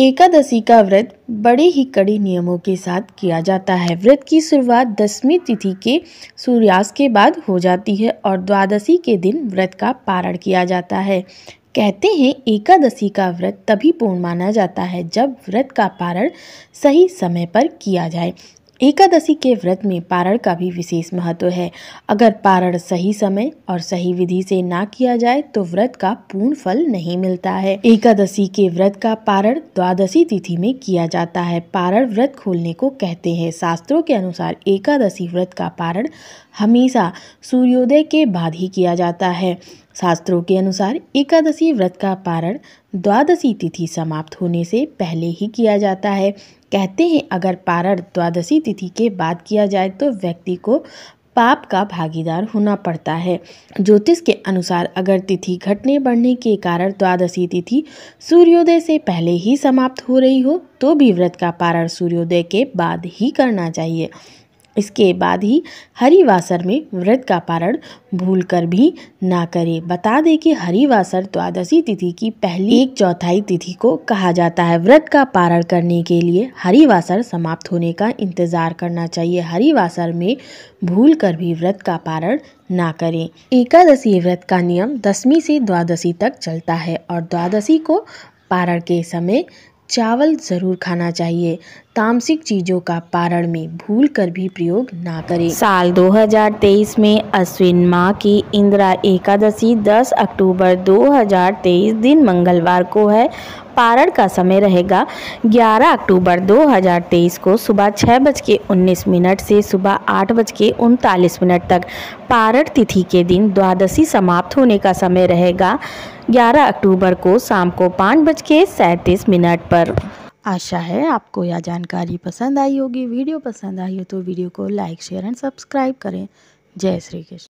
एकादशी का व्रत बड़े ही कड़े नियमों के साथ किया जाता है व्रत की शुरुआत दसवीं तिथि के सूर्यास्त के बाद हो जाती है और द्वादशी के दिन व्रत का पारण किया जाता है कहते हैं एकादशी का व्रत तभी पूर्ण माना जाता है जब व्रत का पारण सही समय पर किया जाए एकादशी के व्रत में पारण का भी विशेष महत्व है अगर पारण सही समय और सही विधि से ना किया जाए तो व्रत का पूर्ण फल नहीं मिलता है एकादशी के व्रत का पारण द्वादशी तिथि में किया जाता है पारण व्रत खोलने को कहते हैं शास्त्रों के अनुसार एकादशी व्रत का पारण हमेशा सूर्योदय के बाद ही किया जाता है शास्त्रों के अनुसार एकादशी व्रत का पारण द्वादशी तिथि समाप्त होने से पहले ही किया जाता है कहते हैं अगर पारण द्वादशी तिथि के बाद किया जाए तो व्यक्ति को पाप का भागीदार होना पड़ता है ज्योतिष के अनुसार अगर तिथि घटने बढ़ने के कारण द्वादशी तिथि सूर्योदय से पहले ही समाप्त हो रही हो तो भी व्रत का पारण सूर्योदय के बाद ही करना चाहिए इसके बाद ही हरिवासर में व्रत का पारण भूल कर भी ना करें बता दें कि हरिवासर द्वादशी तिथि की पहली एक चौथाई तिथि को कहा जाता है व्रत का पारण करने के लिए हरिवासर समाप्त होने का इंतजार करना चाहिए हरिवासर में भूल कर भी व्रत का पारण ना करें एकादशी व्रत का नियम दसवीं से द्वादशी तक चलता है और द्वादशी को पारण के समय चावल ज़रूर खाना चाहिए तामसिक चीज़ों का पारण में भूल कर भी प्रयोग ना करें साल 2023 में अश्विन माह की इंदिरा एकादशी 10 अक्टूबर 2023 दिन मंगलवार को है पारण का समय रहेगा 11 अक्टूबर 2023 को सुबह छः बज के उन्नीस मिनट से सुबह आठ बज के उनतालीस मिनट तक पारण तिथि के दिन द्वादशी समाप्त होने का समय रहेगा 11 अक्टूबर को शाम को पाँच बज के सैंतीस मिनट पर आशा है आपको यह जानकारी पसंद आई होगी वीडियो पसंद आई हो तो वीडियो को लाइक शेयर एंड सब्सक्राइब करें जय श्री कृष्ण